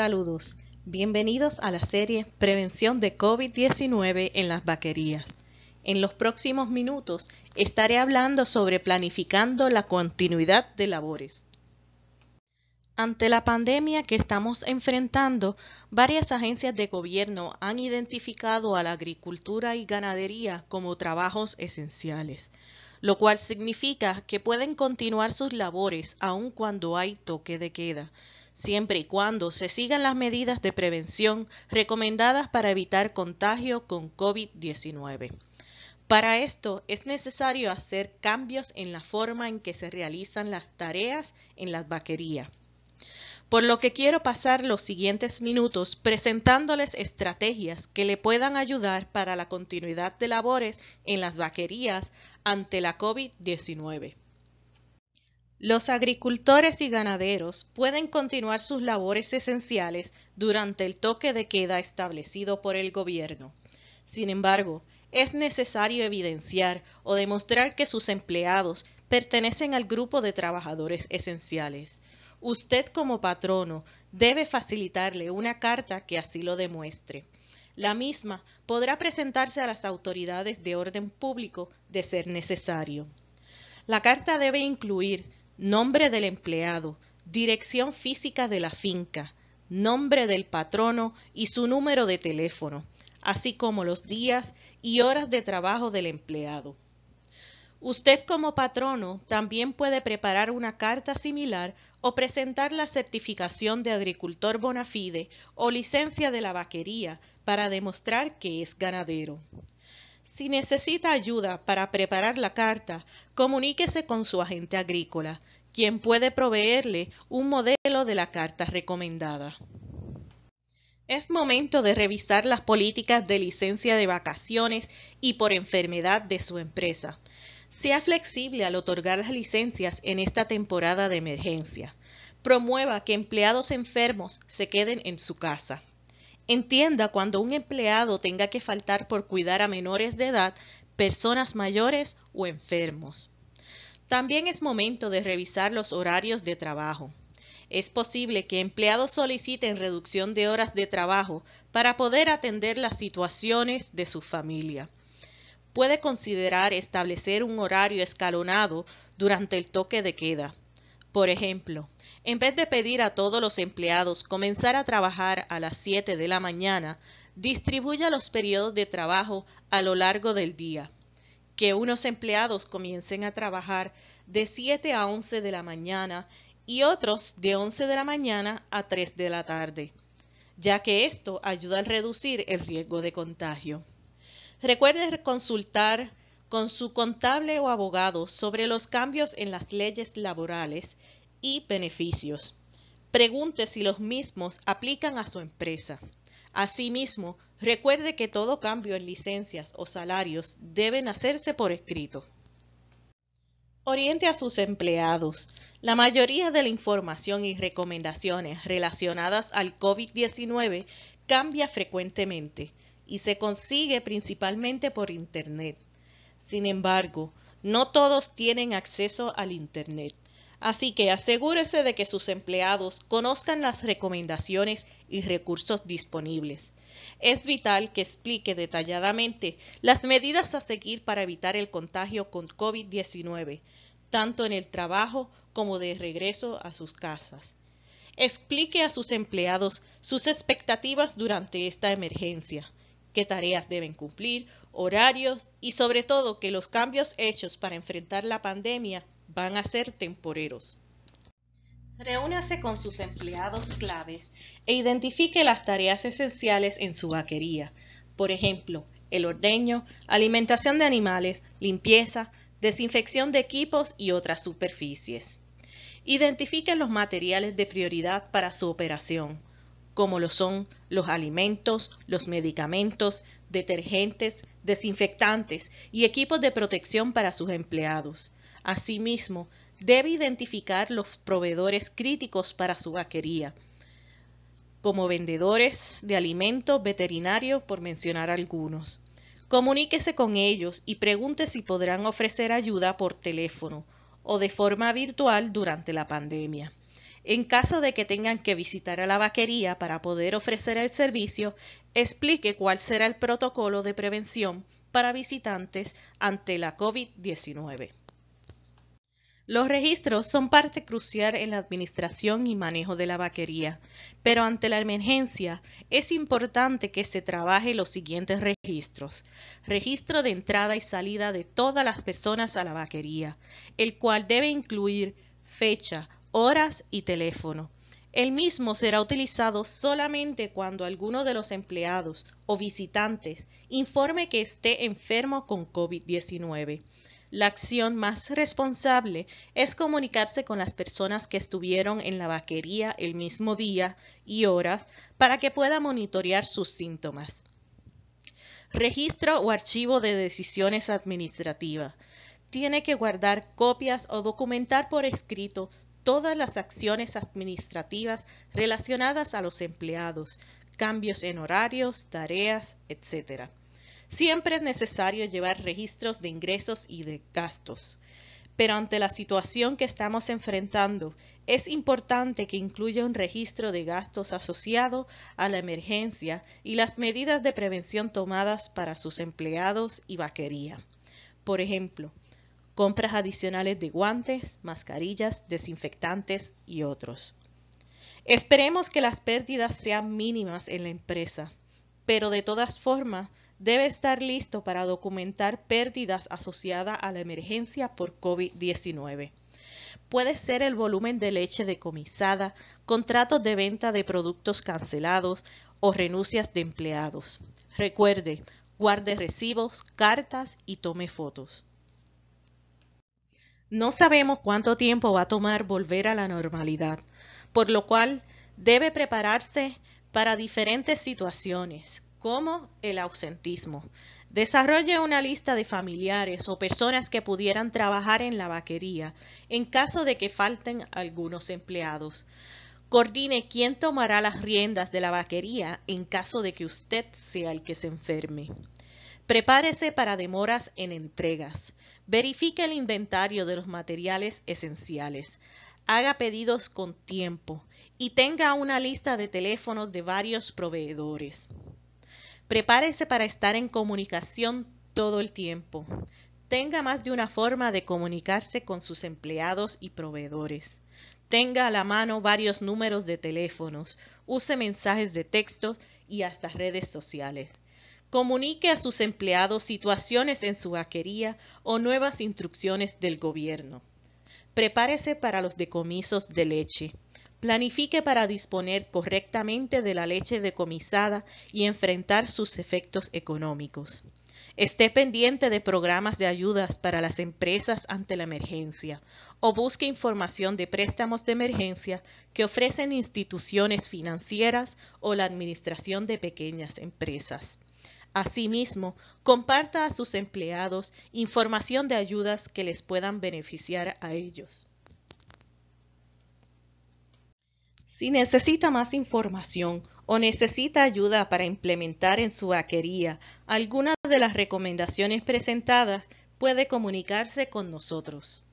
Saludos, bienvenidos a la serie Prevención de COVID-19 en las vaquerías. En los próximos minutos estaré hablando sobre planificando la continuidad de labores. Ante la pandemia que estamos enfrentando, varias agencias de gobierno han identificado a la agricultura y ganadería como trabajos esenciales, lo cual significa que pueden continuar sus labores aun cuando hay toque de queda, siempre y cuando se sigan las medidas de prevención recomendadas para evitar contagio con COVID-19. Para esto es necesario hacer cambios en la forma en que se realizan las tareas en las vaquerías. Por lo que quiero pasar los siguientes minutos presentándoles estrategias que le puedan ayudar para la continuidad de labores en las vaquerías ante la COVID-19. Los agricultores y ganaderos pueden continuar sus labores esenciales durante el toque de queda establecido por el gobierno. Sin embargo, es necesario evidenciar o demostrar que sus empleados pertenecen al grupo de trabajadores esenciales. Usted como patrono debe facilitarle una carta que así lo demuestre. La misma podrá presentarse a las autoridades de orden público de ser necesario. La carta debe incluir nombre del empleado, dirección física de la finca, nombre del patrono y su número de teléfono, así como los días y horas de trabajo del empleado. Usted como patrono también puede preparar una carta similar o presentar la certificación de agricultor bonafide o licencia de la vaquería para demostrar que es ganadero. Si necesita ayuda para preparar la carta, comuníquese con su agente agrícola, quien puede proveerle un modelo de la carta recomendada. Es momento de revisar las políticas de licencia de vacaciones y por enfermedad de su empresa. Sea flexible al otorgar las licencias en esta temporada de emergencia. Promueva que empleados enfermos se queden en su casa. Entienda cuando un empleado tenga que faltar por cuidar a menores de edad, personas mayores o enfermos. También es momento de revisar los horarios de trabajo. Es posible que empleados soliciten reducción de horas de trabajo para poder atender las situaciones de su familia. Puede considerar establecer un horario escalonado durante el toque de queda. Por ejemplo, en vez de pedir a todos los empleados comenzar a trabajar a las 7 de la mañana, distribuya los periodos de trabajo a lo largo del día. Que unos empleados comiencen a trabajar de 7 a 11 de la mañana y otros de 11 de la mañana a 3 de la tarde, ya que esto ayuda a reducir el riesgo de contagio. Recuerde consultar con su contable o abogado sobre los cambios en las leyes laborales y beneficios. Pregunte si los mismos aplican a su empresa. Asimismo, recuerde que todo cambio en licencias o salarios deben hacerse por escrito. Oriente a sus empleados. La mayoría de la información y recomendaciones relacionadas al COVID-19 cambia frecuentemente y se consigue principalmente por Internet. Sin embargo, no todos tienen acceso al Internet Así que asegúrese de que sus empleados conozcan las recomendaciones y recursos disponibles. Es vital que explique detalladamente las medidas a seguir para evitar el contagio con COVID-19, tanto en el trabajo como de regreso a sus casas. Explique a sus empleados sus expectativas durante esta emergencia, qué tareas deben cumplir, horarios y sobre todo que los cambios hechos para enfrentar la pandemia van a ser temporeros. Reúnase con sus empleados claves e identifique las tareas esenciales en su vaquería, por ejemplo, el ordeño, alimentación de animales, limpieza, desinfección de equipos y otras superficies. Identifique los materiales de prioridad para su operación, como lo son los alimentos, los medicamentos, detergentes, desinfectantes y equipos de protección para sus empleados. Asimismo, debe identificar los proveedores críticos para su vaquería, como vendedores de alimentos veterinario, por mencionar algunos. Comuníquese con ellos y pregunte si podrán ofrecer ayuda por teléfono o de forma virtual durante la pandemia. En caso de que tengan que visitar a la vaquería para poder ofrecer el servicio, explique cuál será el protocolo de prevención para visitantes ante la COVID-19. Los registros son parte crucial en la administración y manejo de la vaquería, pero ante la emergencia es importante que se trabaje los siguientes registros. Registro de entrada y salida de todas las personas a la vaquería, el cual debe incluir fecha, horas y teléfono. El mismo será utilizado solamente cuando alguno de los empleados o visitantes informe que esté enfermo con COVID-19. La acción más responsable es comunicarse con las personas que estuvieron en la vaquería el mismo día y horas para que pueda monitorear sus síntomas. Registro o archivo de decisiones administrativas. Tiene que guardar copias o documentar por escrito todas las acciones administrativas relacionadas a los empleados, cambios en horarios, tareas, etc. Siempre es necesario llevar registros de ingresos y de gastos. Pero ante la situación que estamos enfrentando, es importante que incluya un registro de gastos asociado a la emergencia y las medidas de prevención tomadas para sus empleados y vaquería. Por ejemplo, compras adicionales de guantes, mascarillas, desinfectantes y otros. Esperemos que las pérdidas sean mínimas en la empresa, pero de todas formas debe estar listo para documentar pérdidas asociadas a la emergencia por COVID-19. Puede ser el volumen de leche decomisada, contratos de venta de productos cancelados o renuncias de empleados. Recuerde, guarde recibos, cartas y tome fotos. No sabemos cuánto tiempo va a tomar volver a la normalidad, por lo cual debe prepararse para diferentes situaciones, como el ausentismo. Desarrolle una lista de familiares o personas que pudieran trabajar en la vaquería en caso de que falten algunos empleados. Coordine quién tomará las riendas de la vaquería en caso de que usted sea el que se enferme. Prepárese para demoras en entregas. Verifique el inventario de los materiales esenciales. Haga pedidos con tiempo y tenga una lista de teléfonos de varios proveedores. Prepárese para estar en comunicación todo el tiempo. Tenga más de una forma de comunicarse con sus empleados y proveedores. Tenga a la mano varios números de teléfonos, use mensajes de textos y hasta redes sociales. Comunique a sus empleados situaciones en su vaquería o nuevas instrucciones del gobierno. Prepárese para los decomisos de leche. Planifique para disponer correctamente de la leche decomisada y enfrentar sus efectos económicos. Esté pendiente de programas de ayudas para las empresas ante la emergencia o busque información de préstamos de emergencia que ofrecen instituciones financieras o la administración de pequeñas empresas. Asimismo, comparta a sus empleados información de ayudas que les puedan beneficiar a ellos. Si necesita más información o necesita ayuda para implementar en su vaquería alguna de las recomendaciones presentadas, puede comunicarse con nosotros.